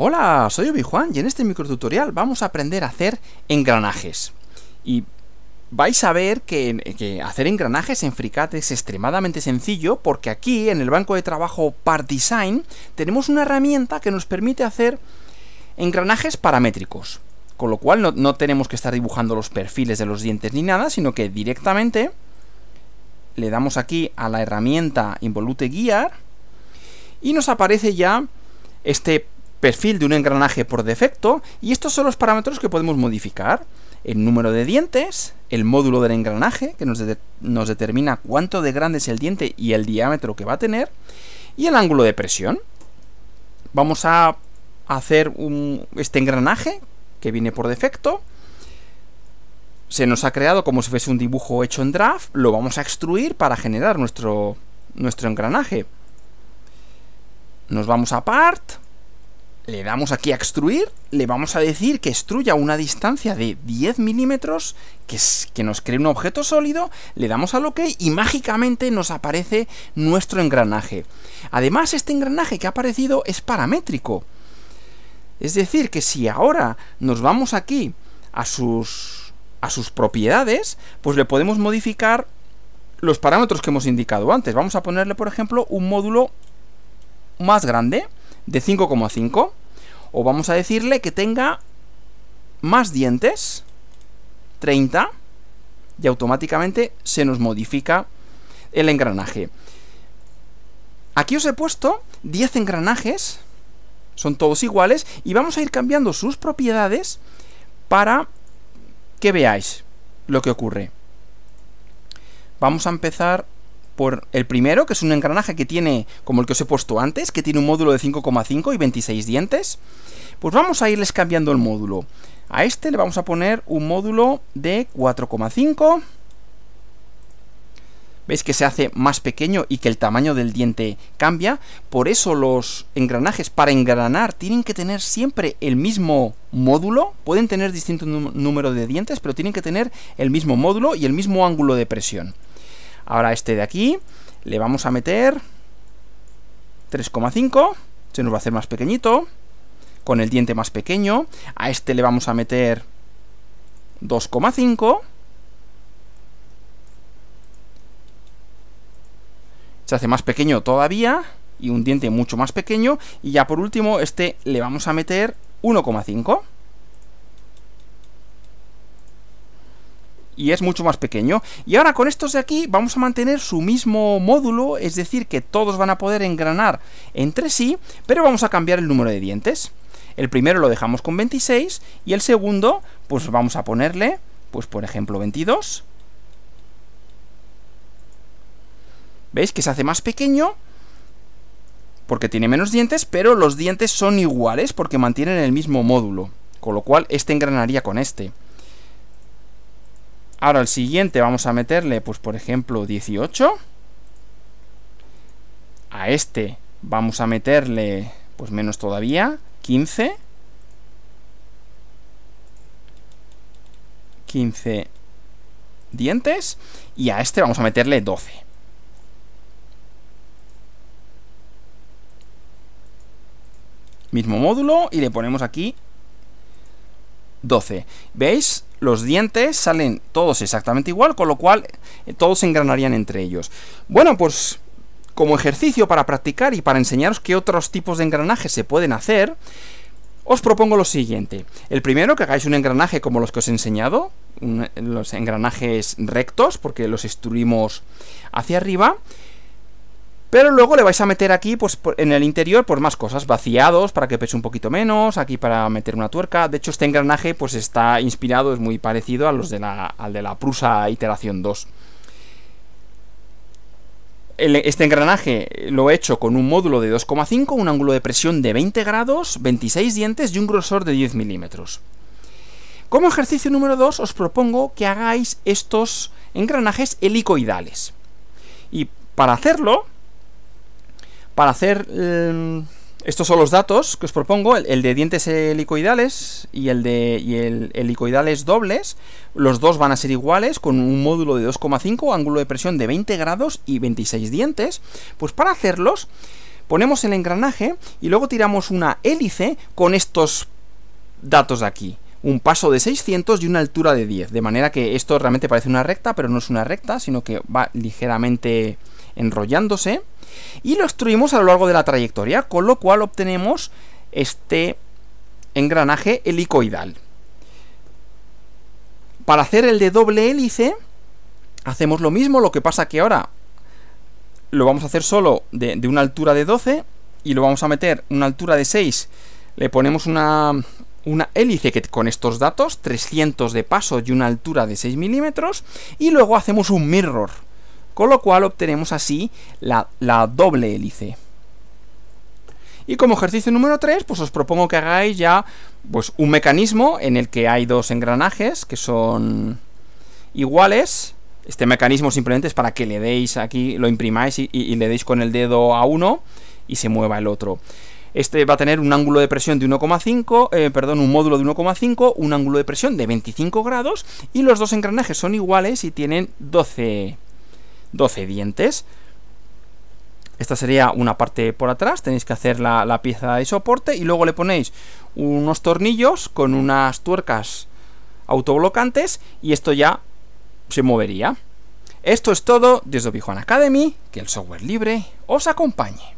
Hola, soy Obi-Juan y en este microtutorial vamos a aprender a hacer engranajes. Y vais a ver que, hacer engranajes en FreeCAD es extremadamente sencillo porque aquí en el banco de trabajo Part Design tenemos una herramienta que nos permite hacer engranajes paramétricos. Con lo cual no, no tenemos que estar dibujando los perfiles de los dientes ni nada, sino que directamente le damos aquí a la herramienta Involute Guiar y nos aparece ya este perfil de un engranaje por defecto y estos son los parámetros que podemos modificar. El número de dientes, el módulo del engranaje, que nos, determina cuánto de grande es el diente y el diámetro que va a tener, y el ángulo de presión. Vamos a hacer este engranaje que viene por defecto. Se nos ha creado como si fuese un dibujo hecho en draft, lo vamos a extruir para generar nuestro, nuestro engranaje. Nos vamos a part, le damos aquí a extruir, le vamos a decir que extruya una distancia de 10 milímetros, que, es, que nos cree un objeto sólido, le damos al OK y mágicamente nos aparece nuestro engranaje. Además, este engranaje que ha aparecido es paramétrico. Es decir, que si ahora nos vamos aquí a sus, a sus propiedades, pues le podemos modificar los parámetros que hemos indicado antes. Vamos a ponerle, por ejemplo, un módulo más grande de 5,5. O vamos a decirle que tenga más dientes, 30, y automáticamente se nos modifica el engranaje. Aquí os he puesto 10 engranajes, son todos iguales, y vamos a ir cambiando sus propiedades para que veáis lo que ocurre. Vamos a empezar por el primero, que es un engranaje que tiene, como el que os he puesto antes, que tiene un módulo de 5,5 y 26 dientes, pues vamos a irles cambiando el módulo. A este le vamos a poner un módulo de 4,5. ¿Veis que se hace más pequeño y que el tamaño del diente cambia? Por eso los engranajes para engranar tienen que tener siempre el mismo módulo. Pueden tener distinto número de dientes, pero tienen que tener el mismo módulo y el mismo ángulo de presión. Ahora este de aquí, le vamos a meter 3,5, se nos va a hacer más pequeñito, con el diente más pequeño. A este le vamos a meter 2,5. Se hace más pequeño todavía y un diente mucho más pequeño. Y ya por último, este le vamos a meter 1,5. y es mucho más pequeño. Y ahora con estos de aquí vamos a mantener su mismo módulo, es decir, que todos van a poder engranar entre sí, pero vamos a cambiar el número de dientes. El primero lo dejamos con 26 y el segundo, pues vamos a ponerle, pues por ejemplo 22. ¿Veis que se hace más pequeño? Porque tiene menos dientes, pero los dientes son iguales porque mantienen el mismo módulo. Con lo cual, este engranaría con este. Ahora el siguiente vamos a meterle, pues por ejemplo, 18. A este vamos a meterle, pues menos todavía, 15. 15 dientes. Y a este vamos a meterle 12. Mismo módulo y le ponemos aquí 12. ¿Veis? Los dientes salen todos exactamente igual, con lo cual eh, todos se engranarían entre ellos. Bueno, pues como ejercicio para practicar y para enseñaros qué otros tipos de engranajes se pueden hacer, os propongo lo siguiente. El primero, que hagáis un engranaje como los que os he enseñado, eh, los engranajes rectos, porque los instruimos hacia arriba. Pero luego le vais a meter aquí, pues en el interior, más cosas, vaciados para que pese un poquito menos, aquí para meter una tuerca. De hecho, este engranaje pues está inspirado, es muy parecido a los de la, al de la Prusa Iteración 2. este engranaje lo he hecho con un módulo de 2,5, un ángulo de presión de 20 grados, 26 dientes y un grosor de 10 milímetros. Como ejercicio número 2 os propongo que hagáis estos engranajes helicoidales. Y para hacerlo, para hacer... Em, estos son los datos que os propongo, el, de dientes helicoidales y el de helicoidales dobles. Los dos van a ser iguales con un módulo de 2,5, ángulo de presión de 20 grados y 26 dientes. Pues para hacerlos ponemos el engranaje y luego tiramos una hélice con estos datos de aquí. Un paso de 600 y una altura de 10. De manera que esto realmente parece una recta, pero no es una recta, sino que va ligeramente enrollándose y lo extruimos a lo largo de la trayectoria, con lo cual obtenemos este engranaje helicoidal. Para hacer el de doble hélice, hacemos lo mismo, lo que pasa que ahora lo vamos a hacer solo de, una altura de 12 y lo vamos a meter una altura de 6, le ponemos una, una hélice que con estos datos, 300 de paso y una altura de 6 milímetros, y luego hacemos un mirror con lo cual obtenemos así la, doble hélice. Y como ejercicio número 3, pues os propongo que hagáis ya pues un mecanismo en el que hay dos engranajes que son iguales. Este mecanismo simplemente es para que le deis aquí, lo imprimáis y, le deis con el dedo a uno y se mueva el otro. Este va a tener un ángulo de presión de 1,5, eh, perdón, un módulo de 1,5, un ángulo de presión de 25 grados y los dos engranajes son iguales y tienen 12 12 dientes. Esta sería una parte por atrás, tenéis que hacer la, pieza de soporte y luego le ponéis unos tornillos con unas tuercas autoblocantes y esto ya se movería. Esto es todo desde obi Academy, que el software libre os acompañe.